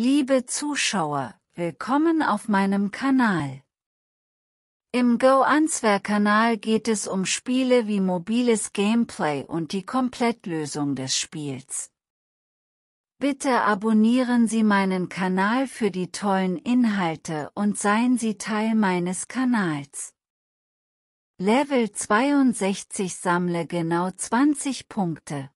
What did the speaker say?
Liebe Zuschauer, willkommen auf meinem Kanal. Im Go Answer Kanal geht es um Spiele wie mobiles Gameplay und die Komplettlösung des Spiels. Bitte abonnieren Sie meinen Kanal für die tollen Inhalte und seien Sie Teil meines Kanals. Level 62 sammle genau 20 Punkte.